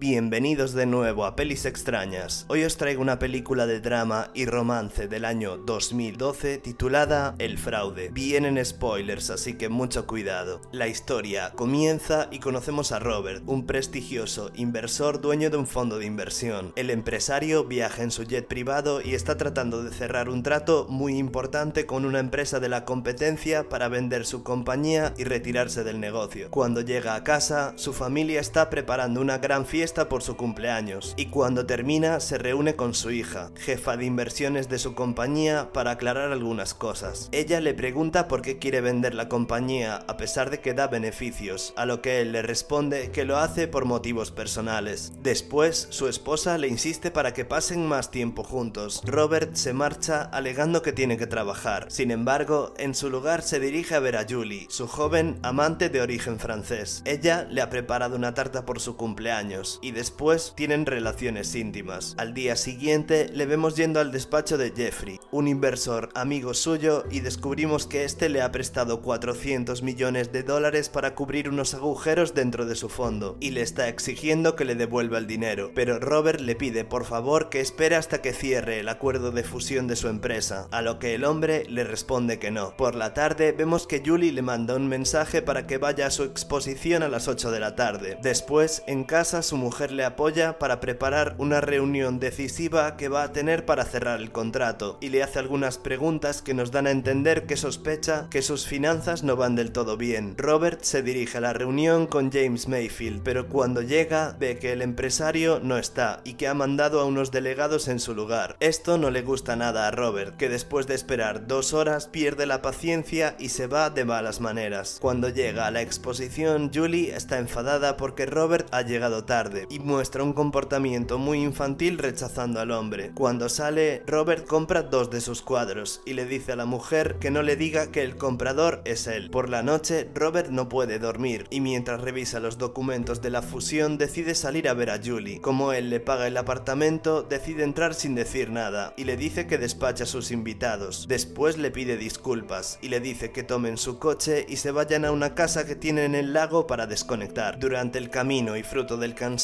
Bienvenidos de nuevo a Pelis Extrañas. Hoy os traigo una película de drama y romance del año 2012 titulada El fraude. Vienen spoilers, así que mucho cuidado. La historia comienza y conocemos a Robert, un prestigioso inversor dueño de un fondo de inversión. El empresario viaja en su jet privado y está tratando de cerrar un trato muy importante con una empresa de la competencia para vender su compañía y retirarse del negocio. Cuando llega a casa, su familia está preparando una gran fiesta por su cumpleaños y cuando termina se reúne con su hija, jefa de inversiones de su compañía, para aclarar algunas cosas. Ella le pregunta por qué quiere vender la compañía a pesar de que da beneficios, a lo que él le responde que lo hace por motivos personales. Después, su esposa le insiste para que pasen más tiempo juntos. Robert se marcha alegando que tiene que trabajar. Sin embargo, en su lugar se dirige a ver a Julie, su joven amante de origen francés. Ella le ha preparado una tarta por su cumpleaños y después tienen relaciones íntimas. Al día siguiente le vemos yendo al despacho de Jeffrey, un inversor amigo suyo, y descubrimos que este le ha prestado 400 millones de dólares para cubrir unos agujeros dentro de su fondo y le está exigiendo que le devuelva el dinero, pero Robert le pide por favor que espere hasta que cierre el acuerdo de fusión de su empresa, a lo que el hombre le responde que no. Por la tarde vemos que Julie le manda un mensaje para que vaya a su exposición a las 8 de la tarde. Después, en casa su mujer le apoya para preparar una reunión decisiva que va a tener para cerrar el contrato y le hace algunas preguntas que nos dan a entender que sospecha que sus finanzas no van del todo bien. Robert se dirige a la reunión con James Mayfield, pero cuando llega ve que el empresario no está y que ha mandado a unos delegados en su lugar. Esto no le gusta nada a Robert, que después de esperar dos horas pierde la paciencia y se va de malas maneras. Cuando llega a la exposición, Julie está enfadada porque Robert ha llegado tarde y muestra un comportamiento muy infantil rechazando al hombre. Cuando sale, Robert compra dos de sus cuadros y le dice a la mujer que no le diga que el comprador es él. Por la noche, Robert no puede dormir y mientras revisa los documentos de la fusión decide salir a ver a Julie. Como él le paga el apartamento, decide entrar sin decir nada y le dice que despacha a sus invitados. Después le pide disculpas y le dice que tomen su coche y se vayan a una casa que tiene en el lago para desconectar. Durante el camino y fruto del cansancio,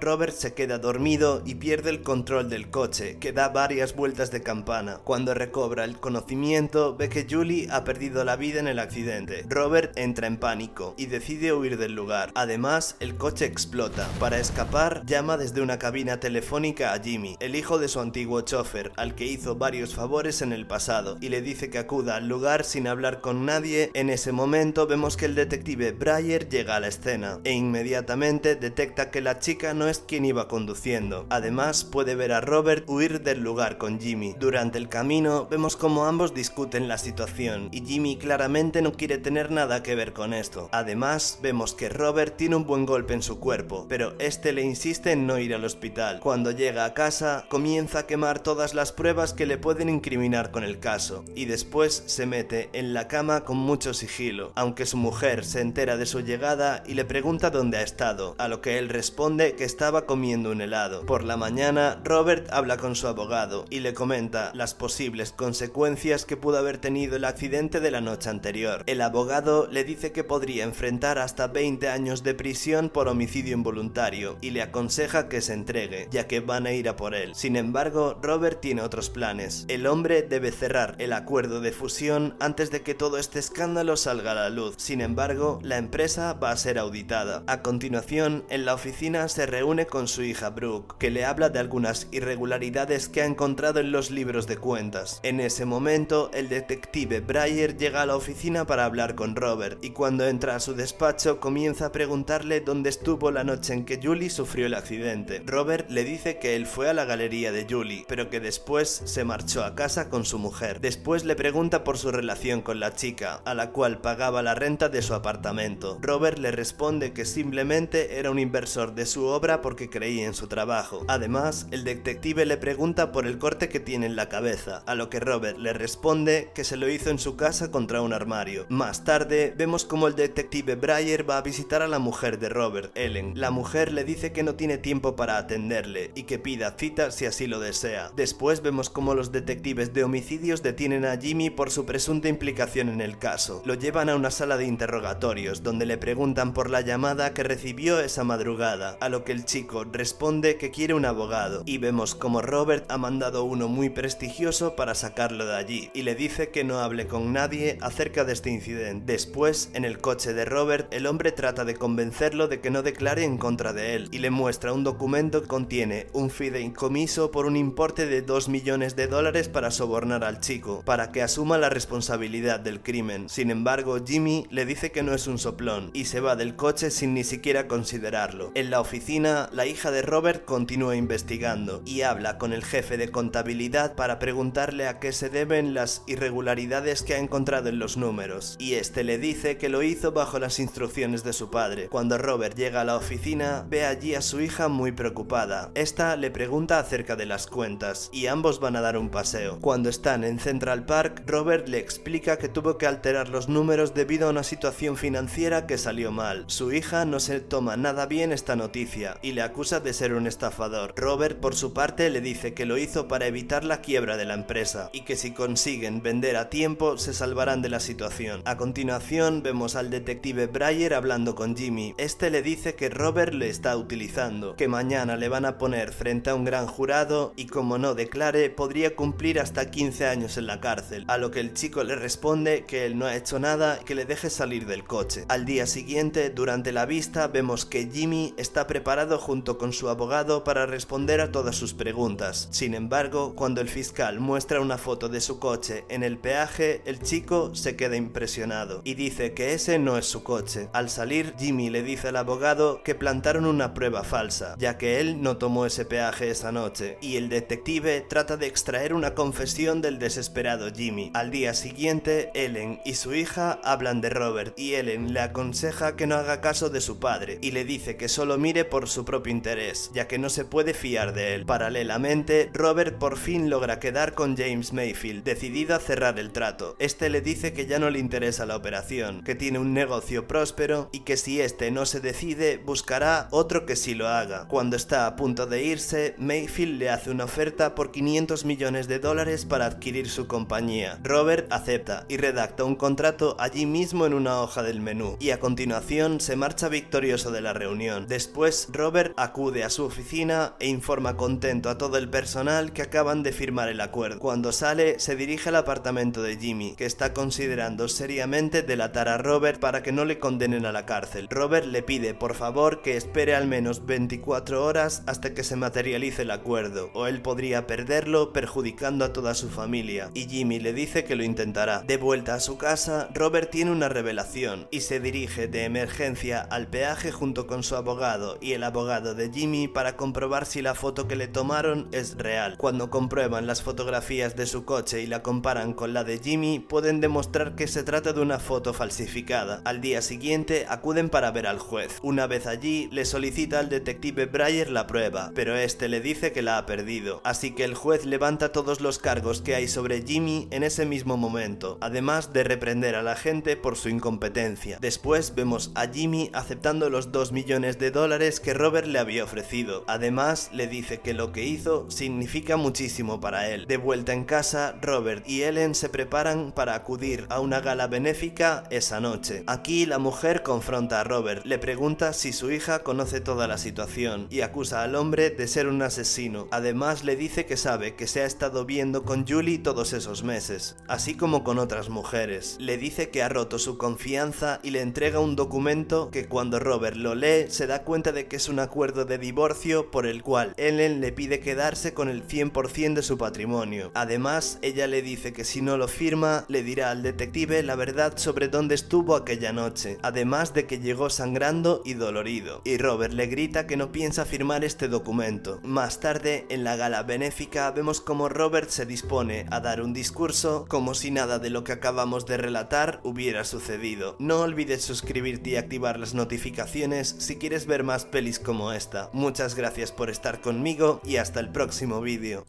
Robert se queda dormido y pierde el control del coche, que da varias vueltas de campana. Cuando recobra el conocimiento, ve que Julie ha perdido la vida en el accidente. Robert entra en pánico y decide huir del lugar. Además, el coche explota. Para escapar, llama desde una cabina telefónica a Jimmy, el hijo de su antiguo chofer, al que hizo varios favores en el pasado, y le dice que acuda al lugar sin hablar con nadie. En ese momento vemos que el detective Breyer llega a la escena e inmediatamente detecta que la chica no es quien iba conduciendo. Además, puede ver a Robert huir del lugar con Jimmy. Durante el camino, vemos como ambos discuten la situación y Jimmy claramente no quiere tener nada que ver con esto. Además, vemos que Robert tiene un buen golpe en su cuerpo, pero este le insiste en no ir al hospital. Cuando llega a casa, comienza a quemar todas las pruebas que le pueden incriminar con el caso y después se mete en la cama con mucho sigilo, aunque su mujer se entera de su llegada y le pregunta dónde ha estado, a lo que él responde responde que estaba comiendo un helado. Por la mañana, Robert habla con su abogado y le comenta las posibles consecuencias que pudo haber tenido el accidente de la noche anterior. El abogado le dice que podría enfrentar hasta 20 años de prisión por homicidio involuntario y le aconseja que se entregue, ya que van a ir a por él. Sin embargo, Robert tiene otros planes. El hombre debe cerrar el acuerdo de fusión antes de que todo este escándalo salga a la luz. Sin embargo, la empresa va a ser auditada. A continuación, en la oficina se reúne con su hija Brooke, que le habla de algunas irregularidades que ha encontrado en los libros de cuentas. En ese momento, el detective Breyer llega a la oficina para hablar con Robert, y cuando entra a su despacho comienza a preguntarle dónde estuvo la noche en que Julie sufrió el accidente. Robert le dice que él fue a la galería de Julie, pero que después se marchó a casa con su mujer. Después le pregunta por su relación con la chica, a la cual pagaba la renta de su apartamento. Robert le responde que simplemente era un inversor de su obra porque creía en su trabajo. Además, el detective le pregunta por el corte que tiene en la cabeza, a lo que Robert le responde que se lo hizo en su casa contra un armario. Más tarde, vemos como el detective Breyer va a visitar a la mujer de Robert, Ellen. La mujer le dice que no tiene tiempo para atenderle y que pida cita si así lo desea. Después vemos como los detectives de homicidios detienen a Jimmy por su presunta implicación en el caso. Lo llevan a una sala de interrogatorios, donde le preguntan por la llamada que recibió esa madrugada a lo que el chico responde que quiere un abogado y vemos como Robert ha mandado uno muy prestigioso para sacarlo de allí y le dice que no hable con nadie acerca de este incidente. Después, en el coche de Robert, el hombre trata de convencerlo de que no declare en contra de él y le muestra un documento que contiene un fideicomiso por un importe de 2 millones de dólares para sobornar al chico, para que asuma la responsabilidad del crimen. Sin embargo, Jimmy le dice que no es un soplón y se va del coche sin ni siquiera considerarlo. En la oficina, la hija de Robert continúa investigando y habla con el jefe de contabilidad para preguntarle a qué se deben las irregularidades que ha encontrado en los números, y este le dice que lo hizo bajo las instrucciones de su padre. Cuando Robert llega a la oficina, ve allí a su hija muy preocupada. Esta le pregunta acerca de las cuentas, y ambos van a dar un paseo. Cuando están en Central Park, Robert le explica que tuvo que alterar los números debido a una situación financiera que salió mal. Su hija no se toma nada bien esta noticia y le acusa de ser un estafador. Robert por su parte le dice que lo hizo para evitar la quiebra de la empresa y que si consiguen vender a tiempo se salvarán de la situación. A continuación vemos al detective Breyer hablando con Jimmy. Este le dice que Robert le está utilizando, que mañana le van a poner frente a un gran jurado y como no declare podría cumplir hasta 15 años en la cárcel, a lo que el chico le responde que él no ha hecho nada, que le deje salir del coche. Al día siguiente, durante la vista, vemos que Jimmy está preparado junto con su abogado para responder a todas sus preguntas. Sin embargo, cuando el fiscal muestra una foto de su coche en el peaje, el chico se queda impresionado y dice que ese no es su coche. Al salir, Jimmy le dice al abogado que plantaron una prueba falsa, ya que él no tomó ese peaje esa noche, y el detective trata de extraer una confesión del desesperado Jimmy. Al día siguiente, Ellen y su hija hablan de Robert, y Ellen le aconseja que no haga caso de su padre, y le dice que solo mire por su propio interés, ya que no se puede fiar de él. Paralelamente, Robert por fin logra quedar con James Mayfield, decidido a cerrar el trato. Este le dice que ya no le interesa la operación, que tiene un negocio próspero y que si este no se decide, buscará otro que sí lo haga. Cuando está a punto de irse, Mayfield le hace una oferta por 500 millones de dólares para adquirir su compañía. Robert acepta y redacta un contrato allí mismo en una hoja del menú, y a continuación se marcha victorioso de la reunión. Después, Robert acude a su oficina e informa contento a todo el personal que acaban de firmar el acuerdo. Cuando sale, se dirige al apartamento de Jimmy, que está considerando seriamente delatar a Robert para que no le condenen a la cárcel. Robert le pide, por favor, que espere al menos 24 horas hasta que se materialice el acuerdo, o él podría perderlo perjudicando a toda su familia, y Jimmy le dice que lo intentará. De vuelta a su casa, Robert tiene una revelación y se dirige de emergencia al peaje junto con su abogado y el abogado de Jimmy para comprobar si la foto que le tomaron es real. Cuando comprueban las fotografías de su coche y la comparan con la de Jimmy, pueden demostrar que se trata de una foto falsificada. Al día siguiente acuden para ver al juez. Una vez allí, le solicita al detective Breyer la prueba, pero este le dice que la ha perdido, así que el juez levanta todos los cargos que hay sobre Jimmy en ese mismo momento, además de reprender a la gente por su incompetencia. Después vemos a Jimmy aceptando los 2 millones de dólares que Robert le había ofrecido. Además, le dice que lo que hizo significa muchísimo para él. De vuelta en casa, Robert y Ellen se preparan para acudir a una gala benéfica esa noche. Aquí la mujer confronta a Robert, le pregunta si su hija conoce toda la situación y acusa al hombre de ser un asesino. Además, le dice que sabe que se ha estado viendo con Julie todos esos meses, así como con otras mujeres. Le dice que ha roto su confianza y le entrega un documento que cuando Robert lo lee se da cuenta de que es un acuerdo de divorcio por el cual Ellen le pide quedarse con el 100% de su patrimonio. Además, ella le dice que si no lo firma, le dirá al detective la verdad sobre dónde estuvo aquella noche, además de que llegó sangrando y dolorido. Y Robert le grita que no piensa firmar este documento. Más tarde, en la gala benéfica, vemos como Robert se dispone a dar un discurso como si nada de lo que acabamos de relatar hubiera sucedido. No olvides suscribirte y activar las notificaciones si quieres ver más pelis como esta. Muchas gracias por estar conmigo y hasta el próximo vídeo.